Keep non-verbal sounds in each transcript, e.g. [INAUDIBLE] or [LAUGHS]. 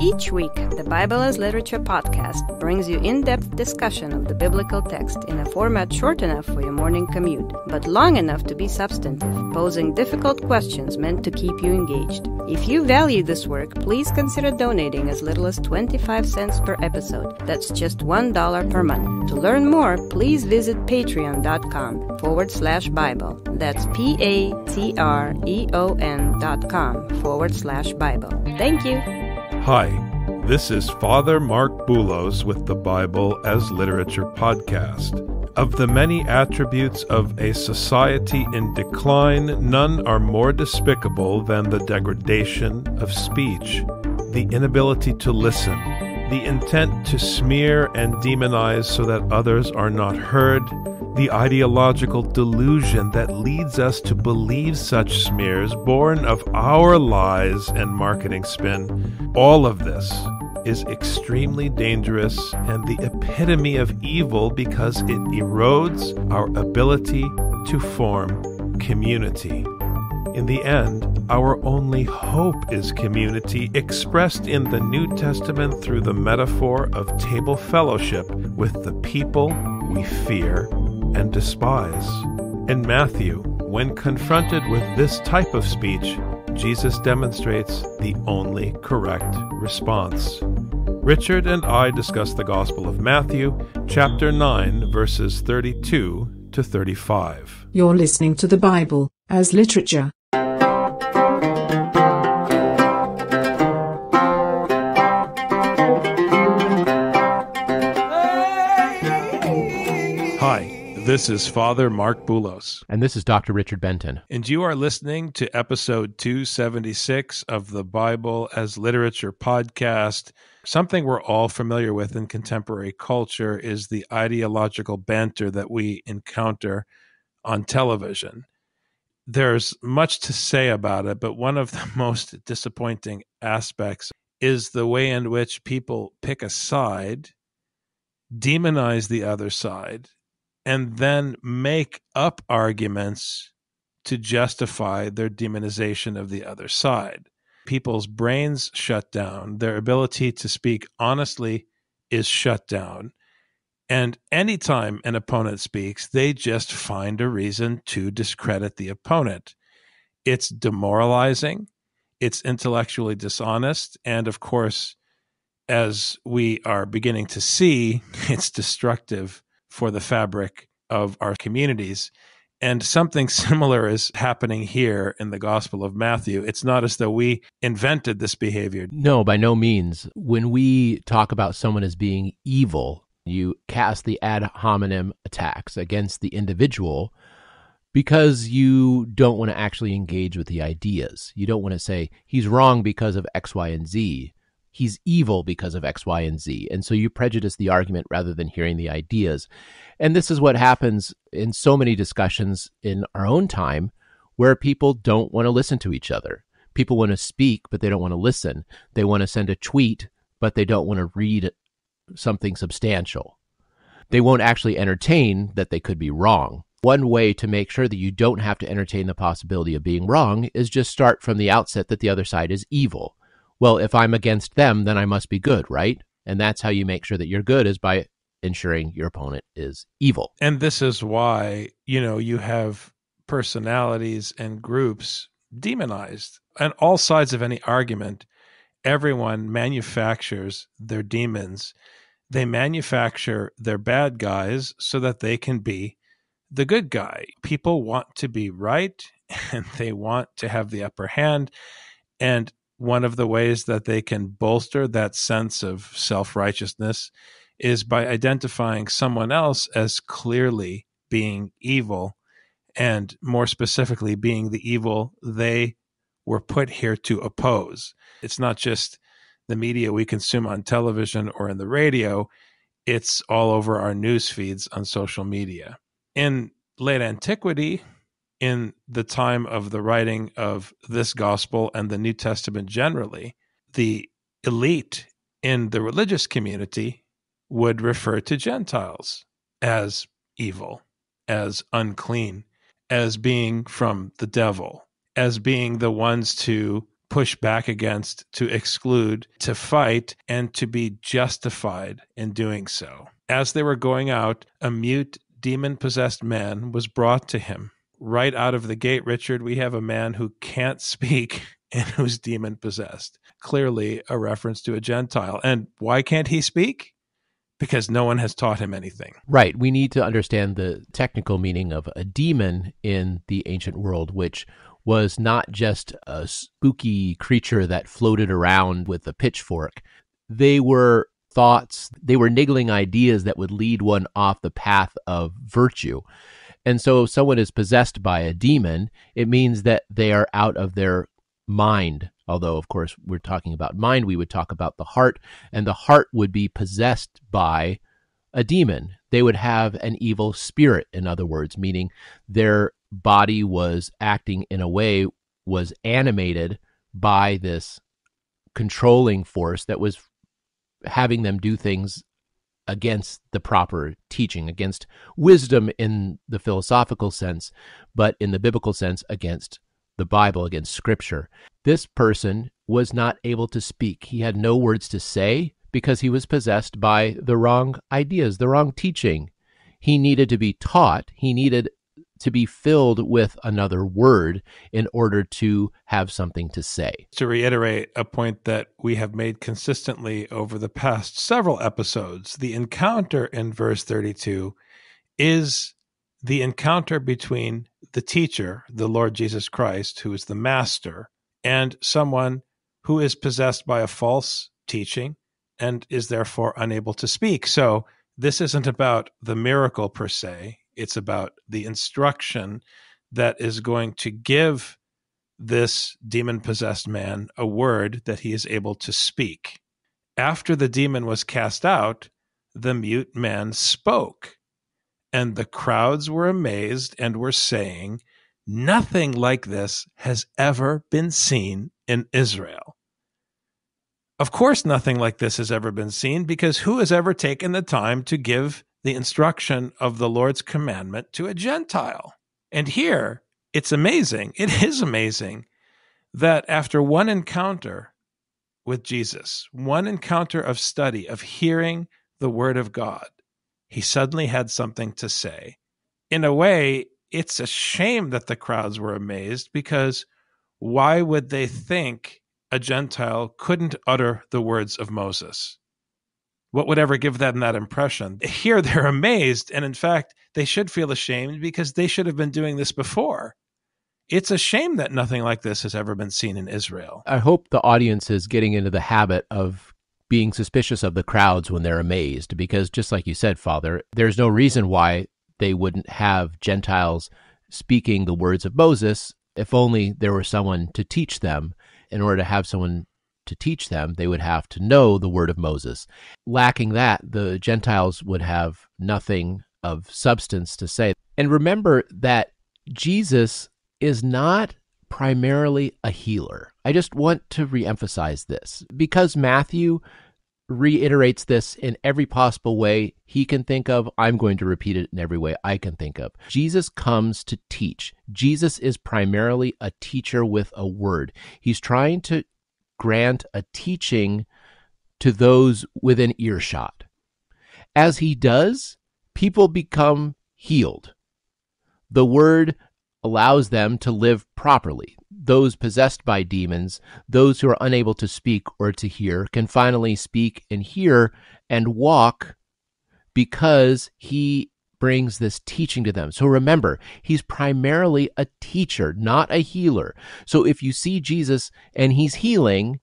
Each week, the Bible as Literature podcast brings you in depth discussion of the biblical text in a format short enough for your morning commute, but long enough to be substantive, posing difficult questions meant to keep you engaged. If you value this work, please consider donating as little as 25 cents per episode. That's just $1 per month. To learn more, please visit patreon.com forward slash Bible. That's P A T R E O N dot com forward slash Bible. Thank you. Hi, this is Father Mark Bulos with the Bible as Literature podcast. Of the many attributes of a society in decline, none are more despicable than the degradation of speech, the inability to listen, the intent to smear and demonize so that others are not heard the ideological delusion that leads us to believe such smears born of our lies and marketing spin. All of this is extremely dangerous and the epitome of evil because it erodes our ability to form community. In the end, our only hope is community, expressed in the New Testament through the metaphor of table fellowship with the people we fear and despise. In Matthew, when confronted with this type of speech, Jesus demonstrates the only correct response. Richard and I discuss the Gospel of Matthew, chapter 9, verses 32 to 35. You're listening to the Bible as literature This is Father Mark Bulos. And this is Dr. Richard Benton. And you are listening to episode 276 of the Bible as Literature podcast. Something we're all familiar with in contemporary culture is the ideological banter that we encounter on television. There's much to say about it, but one of the [LAUGHS] most disappointing aspects is the way in which people pick a side, demonize the other side, and then make up arguments to justify their demonization of the other side. People's brains shut down, their ability to speak honestly is shut down. And anytime an opponent speaks, they just find a reason to discredit the opponent. It's demoralizing, it's intellectually dishonest, and of course, as we are beginning to see, [LAUGHS] it's destructive for the fabric of our communities. And something [LAUGHS] similar is happening here in the Gospel of Matthew. It's not as though we invented this behavior. No, by no means. When we talk about someone as being evil, you cast the ad hominem attacks against the individual because you don't want to actually engage with the ideas. You don't want to say, he's wrong because of X, Y, and Z he's evil because of X, Y, and Z. And so you prejudice the argument rather than hearing the ideas. And this is what happens in so many discussions in our own time where people don't want to listen to each other. People want to speak, but they don't want to listen. They want to send a tweet, but they don't want to read something substantial. They won't actually entertain that they could be wrong. One way to make sure that you don't have to entertain the possibility of being wrong is just start from the outset that the other side is evil well, if I'm against them, then I must be good, right? And that's how you make sure that you're good is by ensuring your opponent is evil. And this is why, you know, you have personalities and groups demonized. and all sides of any argument, everyone manufactures their demons. They manufacture their bad guys so that they can be the good guy. People want to be right [LAUGHS] and they want to have the upper hand. And one of the ways that they can bolster that sense of self righteousness is by identifying someone else as clearly being evil and more specifically being the evil they were put here to oppose. It's not just the media we consume on television or in the radio, it's all over our news feeds on social media. In late antiquity, in the time of the writing of this gospel and the New Testament generally, the elite in the religious community would refer to Gentiles as evil, as unclean, as being from the devil, as being the ones to push back against, to exclude, to fight, and to be justified in doing so. As they were going out, a mute, demon possessed man was brought to him right out of the gate, Richard, we have a man who can't speak [LAUGHS] and who's demon possessed. Clearly a reference to a Gentile. And why can't he speak? Because no one has taught him anything. Right. We need to understand the technical meaning of a demon in the ancient world, which was not just a spooky creature that floated around with a pitchfork. They were thoughts, they were niggling ideas that would lead one off the path of virtue. And so if someone is possessed by a demon, it means that they are out of their mind. Although, of course, we're talking about mind, we would talk about the heart, and the heart would be possessed by a demon. They would have an evil spirit, in other words, meaning their body was acting in a way, was animated by this controlling force that was having them do things against the proper teaching, against wisdom in the philosophical sense, but in the biblical sense, against the Bible, against Scripture. This person was not able to speak. He had no words to say because he was possessed by the wrong ideas, the wrong teaching. He needed to be taught, he needed to be filled with another word in order to have something to say. To reiterate a point that we have made consistently over the past several episodes, the encounter in verse 32 is the encounter between the teacher, the Lord Jesus Christ, who is the master, and someone who is possessed by a false teaching and is therefore unable to speak. So, this isn't about the miracle per se it's about the instruction that is going to give this demon possessed man a word that he is able to speak. After the demon was cast out, the mute man spoke, and the crowds were amazed and were saying, Nothing like this has ever been seen in Israel. Of course, nothing like this has ever been seen because who has ever taken the time to give the instruction of the Lord's commandment to a Gentile. And here, it's amazing. It is amazing that after one encounter with Jesus, one encounter of study, of hearing the word of God, he suddenly had something to say. In a way, it's a shame that the crowds were amazed because why would they think a Gentile couldn't utter the words of Moses? What would ever give them that impression? Here they're amazed. And in fact, they should feel ashamed because they should have been doing this before. It's a shame that nothing like this has ever been seen in Israel. I hope the audience is getting into the habit of being suspicious of the crowds when they're amazed, because just like you said, Father, there's no reason why they wouldn't have Gentiles speaking the words of Moses if only there were someone to teach them in order to have someone to teach them, they would have to know the word of Moses. Lacking that, the Gentiles would have nothing of substance to say. And remember that Jesus is not primarily a healer. I just want to reemphasize this because Matthew reiterates this in every possible way he can think of. I'm going to repeat it in every way I can think of. Jesus comes to teach. Jesus is primarily a teacher with a word. He's trying to grant a teaching to those within earshot. As he does, people become healed. The word allows them to live properly. Those possessed by demons, those who are unable to speak or to hear, can finally speak and hear and walk because he brings this teaching to them. So remember, he's primarily a teacher, not a healer. So if you see Jesus and he's healing,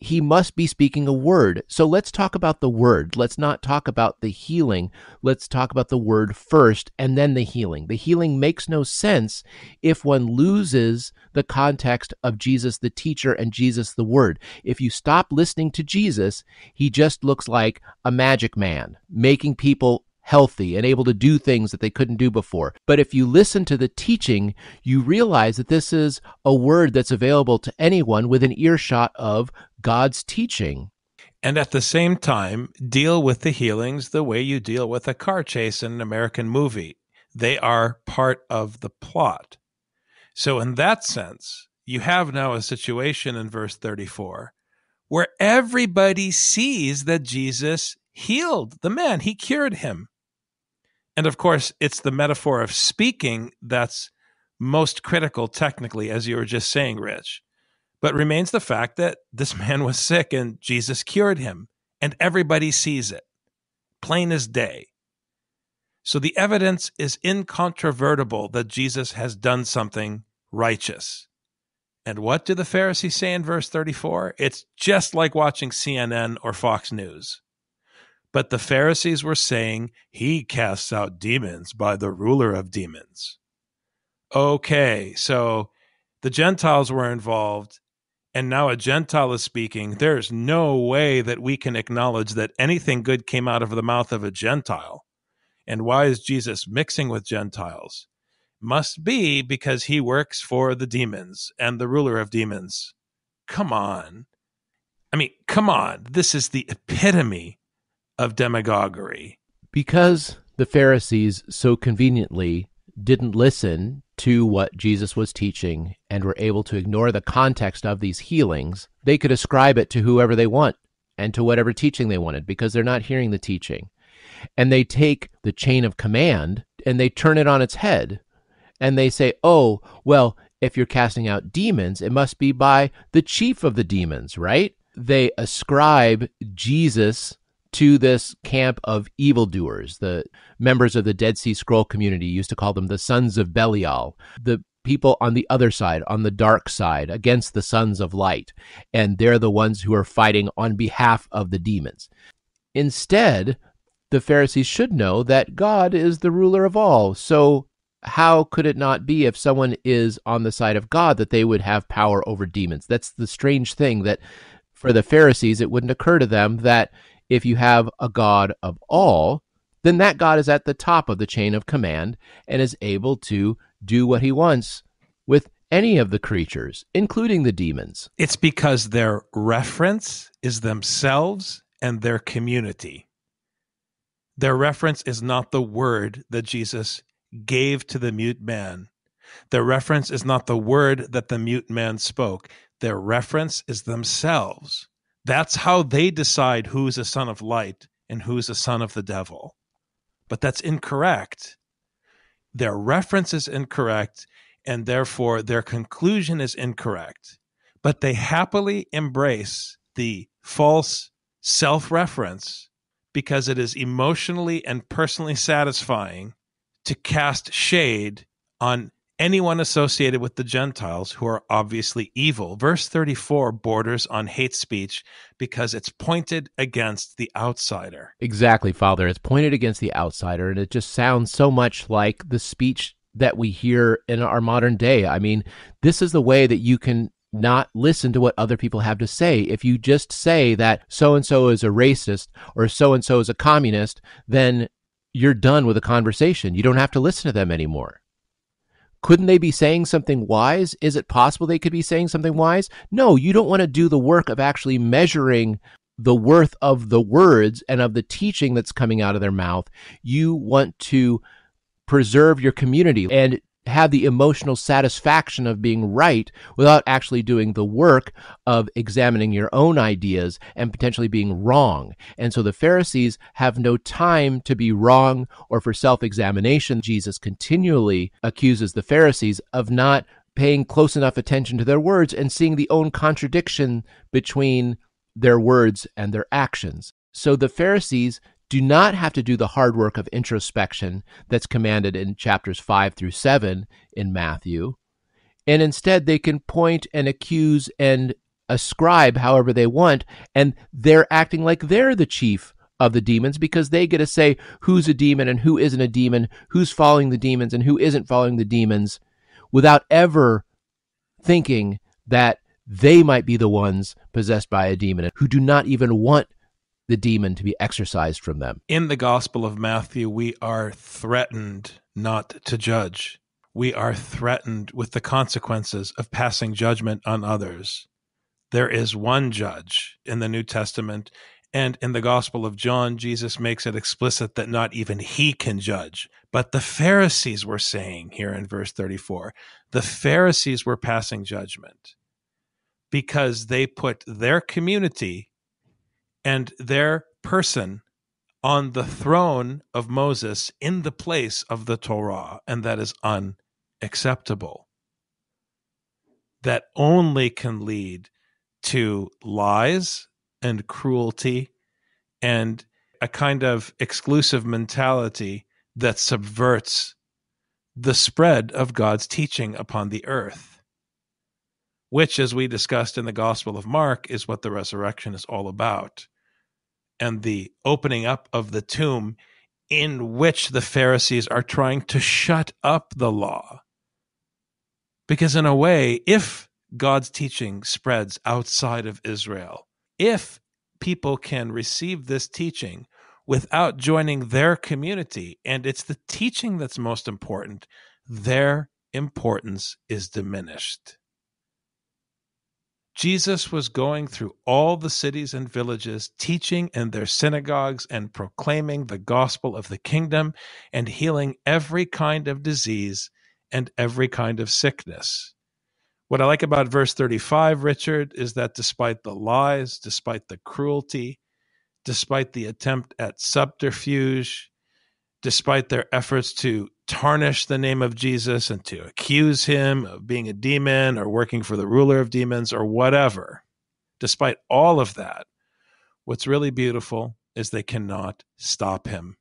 he must be speaking a word. So let's talk about the word. Let's not talk about the healing. Let's talk about the word first and then the healing. The healing makes no sense if one loses the context of Jesus the teacher and Jesus the word. If you stop listening to Jesus, he just looks like a magic man, making people healthy and able to do things that they couldn't do before. But if you listen to the teaching, you realize that this is a word that's available to anyone with an earshot of God's teaching. And at the same time, deal with the healings the way you deal with a car chase in an American movie. They are part of the plot. So, in that sense, you have now a situation in verse 34 where everybody sees that Jesus healed the man, he cured him. And of course, it's the metaphor of speaking that's most critical technically, as you were just saying, Rich. But remains the fact that this [LAUGHS] man was sick and Jesus cured him, and everybody sees it, plain as day. So the evidence is incontrovertible that Jesus has done something righteous. And what do the Pharisees say in verse 34? It's just like watching CNN or Fox News. But the Pharisees were saying, He casts out demons by the ruler of demons. Okay, so the Gentiles were involved, and now a Gentile is speaking. There's no way that we can acknowledge that anything good came out of the mouth of a Gentile. And why is Jesus mixing with Gentiles? Must be because he works for the demons and the ruler of demons. Come on. I mean, come on. This is the epitome of demagoguery. Because the Pharisees so conveniently didn't listen to what Jesus was teaching and were able to ignore the context of these healings, they could ascribe it to whoever they want and to whatever teaching they wanted because they're not hearing the teaching. And they take the chain of command and they turn it on its head and they say, oh, well, if you're casting out demons, it must be by the chief of the demons, right? They ascribe Jesus to this camp of evildoers. The members of the Dead Sea Scroll community used to call them the sons of Belial, the people on the other side, on the dark side, against the sons of light. And they're the ones who are fighting on behalf of the demons. Instead, the Pharisees should know that God is the ruler of all. So, how could it not be if someone is on the side of God that they would have power over demons? That's the strange thing that for the Pharisees, it wouldn't occur to them that if you have a God of all, then that God is at the top of the chain of command and is able to do what he wants with any of the creatures, including the demons. It's because their reference is themselves and their community. Their reference is not the word that Jesus gave to the mute man. Their reference is not the word that the mute man spoke. Their reference is themselves. That's how they decide who's a son of light and who's a son of the devil. But that's incorrect. Their reference is incorrect, and therefore their conclusion is incorrect. But they happily embrace the false self reference because it is emotionally and personally satisfying to cast shade on anyone associated with the Gentiles who are obviously evil. Verse 34 borders on hate speech because it's pointed against the outsider. Exactly, Father. It's pointed against the outsider, and it just sounds so much like the speech that we hear in our modern day. I mean, this is the way that you can not listen to what other people have to say. If you just say that so and so is a racist or so and so is a communist, then you're done with a conversation. You don't have to listen to them anymore. Couldn't they be saying something wise? Is it possible they could be saying something wise? No, you don't want to do the work of actually measuring the worth of the words and of the teaching that's coming out of their mouth. You want to preserve your community and have the emotional satisfaction of being right without actually doing the work of examining your own ideas and potentially being wrong. And so the Pharisees have no time to be wrong or for self examination. Jesus continually accuses the Pharisees of not paying close enough attention to their words and seeing the own contradiction between their words and their actions. So the Pharisees do not have to do the hard work of introspection that's commanded in chapters 5 through 7 in Matthew, and instead they can point and accuse and ascribe however they want, and they're acting like they're the chief of the demons because they get to say who's a demon and who isn't a demon, who's following the demons and who isn't following the demons, without ever thinking that they might be the ones possessed by a demon who do not even want the demon to be exorcised from them. In the Gospel of Matthew, we are threatened not to judge. We are threatened with the consequences of passing judgment on others. There is one judge in the New Testament, and in the Gospel of John, Jesus makes it explicit that not even he can judge. But the Pharisees were saying here in verse 34 the Pharisees were passing judgment because they put their community and their person on the throne of Moses in the place of the Torah, and that is unacceptable. That only can lead to lies and cruelty and a kind of exclusive mentality that subverts the spread of God's teaching upon the earth which, as we discussed in the Gospel of Mark, is what the resurrection is all about. And the opening up of the tomb, in which the Pharisees are trying to shut up the law. Because, in a way, if God's teaching spreads outside of Israel, if people can receive this teaching without joining their community, and it's the teaching that's most important, their importance is diminished. Jesus was going through all the cities and villages, teaching in their synagogues and proclaiming the gospel of the kingdom and healing every kind of disease and every kind of sickness. What I like about verse 35, Richard, is that despite the lies, despite the cruelty, despite the attempt at subterfuge, despite their efforts to tarnish the name of Jesus and to accuse him of being a demon or working for the ruler of demons or whatever, despite all of that, what's really beautiful is they cannot stop him.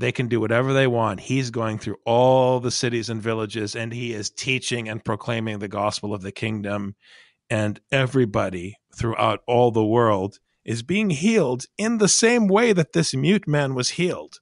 They can do whatever they want. He's going through all the cities and villages and he is teaching and proclaiming the gospel of the kingdom. And everybody throughout all the world is being healed in the same way that this mute man was healed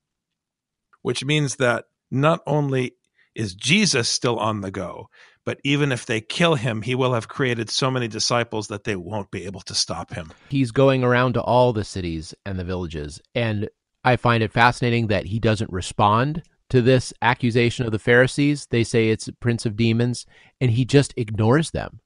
which means that not only is Jesus still on the go, but even if they kill him, he will have created so many disciples that they won't be able to stop him. He's going around to all the cities and the villages. And I find it fascinating that he doesn't respond to this accusation of the Pharisees. They say it's a prince of demons, and he just ignores them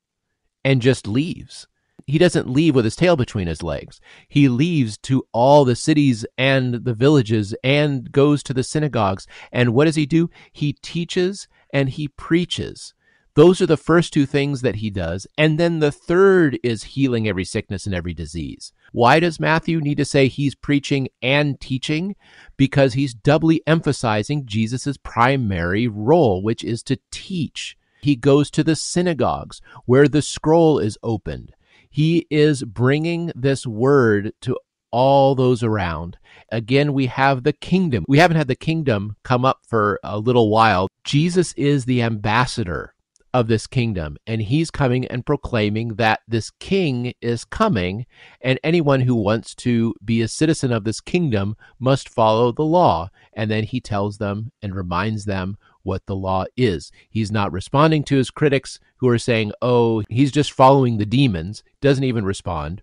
and just leaves he doesn't leave with his tail between his legs. He leaves to all the cities and the villages and goes to the synagogues. And what does he do? He teaches and he preaches. Those are the first two things that he does. And then the third is healing every sickness and every disease. Why does Matthew need to say he's preaching and teaching? Because he's doubly emphasizing Jesus' primary role, which is to teach. He goes to the synagogues where the scroll is opened. He is bringing this word to all those around. Again, we have the kingdom. We haven't had the kingdom come up for a little while. Jesus is the ambassador of this kingdom, and he's coming and proclaiming that this king is coming, and anyone who wants to be a citizen of this kingdom must follow the law. And then he tells them and reminds them what the law is. He's not responding to his critics who are saying, oh, he's just following the demons, doesn't even respond.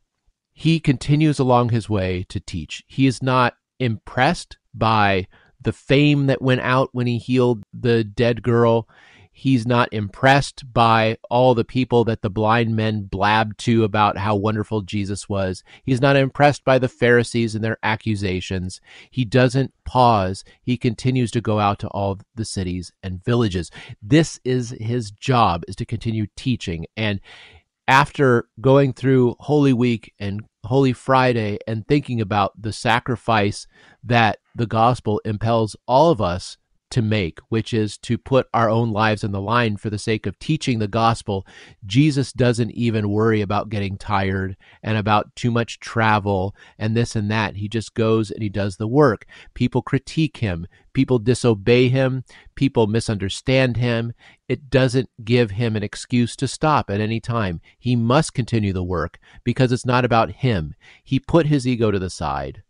He continues along his way to teach. He is not impressed by the fame that went out when he healed the dead girl he's not impressed by all the people that the blind men blabbed to about how wonderful Jesus was. He's not impressed by the Pharisees and their accusations. He doesn't pause. He continues to go out to all the cities and villages. This is his job is to continue teaching and after going through Holy Week and Holy Friday and thinking about the sacrifice that the gospel impels all of us to make, which is to put our own lives on the line for the sake of teaching the gospel. Jesus doesn't even worry about getting tired and about too much travel and this and that. He just goes and he does the work. People critique him, people disobey him, people misunderstand him. It doesn't give him an excuse to stop at any time. He must continue the work because it's not about him. He put his ego to the side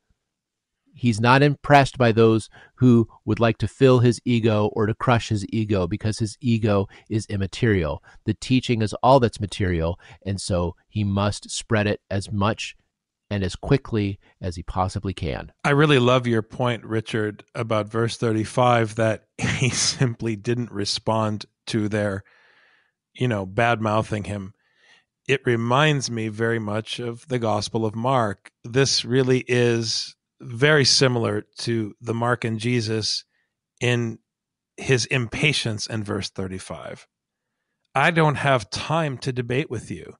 he's not impressed by those who would like to fill his ego or to crush his ego because his ego is immaterial. The teaching is all that's material, and so he must spread it as much and as quickly as he possibly can. I really love your point, Richard, about verse 35 that [LAUGHS] he simply didn't respond to their, you know, bad mouthing him it reminds me very much of the Gospel of Mark. This really is very similar to the Mark and Jesus in his impatience in verse 35. I don't have time to debate with you.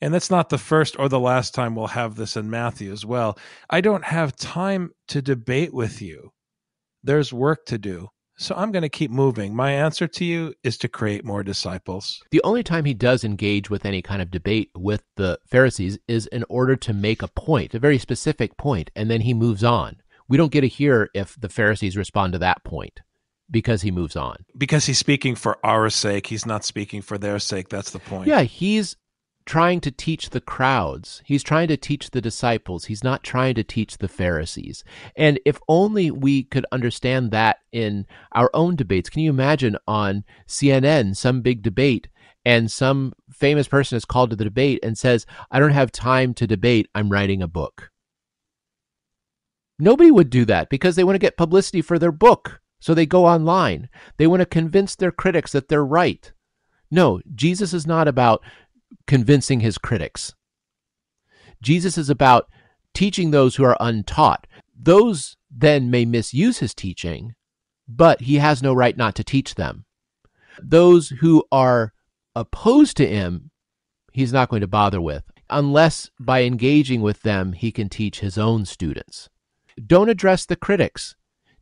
And that's not the first or the last time we'll have this in Matthew as well. I don't have time to debate with you. There's work to do. So I'm going to keep moving. My answer to you is to create more disciples. The only time he does engage with any kind of debate with the Pharisees is in order to make a point, a very specific point, and then he moves on. We don't get to hear if the Pharisees respond to that point because he moves on. Because he's speaking for our sake. He's not speaking for their sake. That's the point. Yeah, he's trying to teach the crowds. He's trying to teach the disciples. He's not trying to teach the Pharisees. And if only we could understand that in our own debates. Can you imagine on CNN some big debate and some famous person is called to the debate and says, "I don't have time to debate. I'm writing a book." Nobody would do that because they want to get publicity for their book. So they go online. They want to convince their critics that they're right. No, Jesus is not about convincing his critics. Jesus is about teaching those who are untaught. Those then may misuse his teaching, but he has no right not to teach them. Those who are opposed to him, he's not going to bother with, unless by engaging with them, he can teach his own students. Don't address the critics,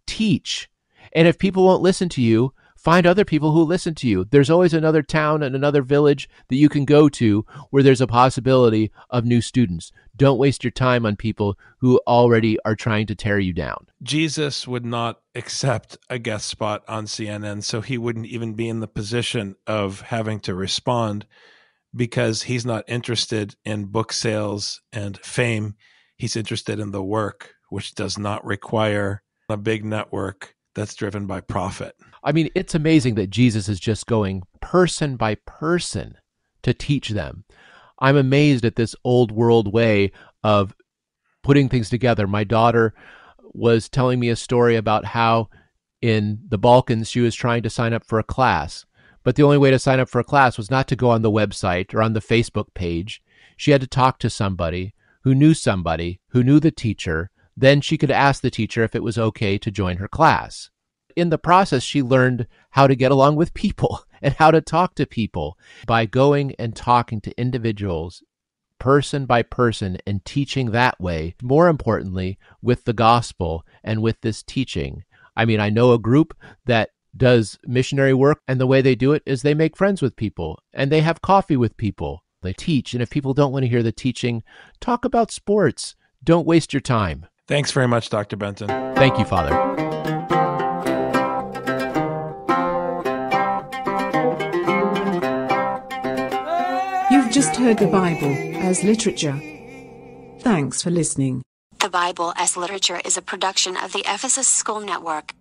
teach. And if people won't listen to you, Find other people who listen to you. There's always another town and another village that you can go to where there's a possibility of new students. Don't waste your time on people who already are trying to tear you down. Jesus would not accept a guest spot on CNN, so he wouldn't even be in the position of having to respond because he's not interested in book sales and fame. He's interested in the work, which does not require a big network that's driven by profit. I mean, it's amazing that Jesus is just going person by person to teach them. I'm amazed at this old world way of putting things together. My daughter was telling me a story about how in the Balkans she was trying to sign up for a class, but the only way to sign up for a class was not to go on the website or on the Facebook page. She had to talk to somebody who knew somebody who knew the teacher then she could ask the teacher if it was okay to join her class. In the process, she learned how to get along with people [LAUGHS] and how to talk to people by going and talking to individuals person by person and teaching that way. More importantly, with the gospel and with this teaching. I mean, I know a group that does missionary work, and the way they do it is they make friends with people and they have coffee with people. They teach. And if people don't want to hear the teaching, talk about sports. Don't waste your time. Thanks very much, Dr. Benton. Thank you, Father. You've just heard the Bible as literature. Thanks for listening. The Bible as Literature is a production of the Ephesus School Network.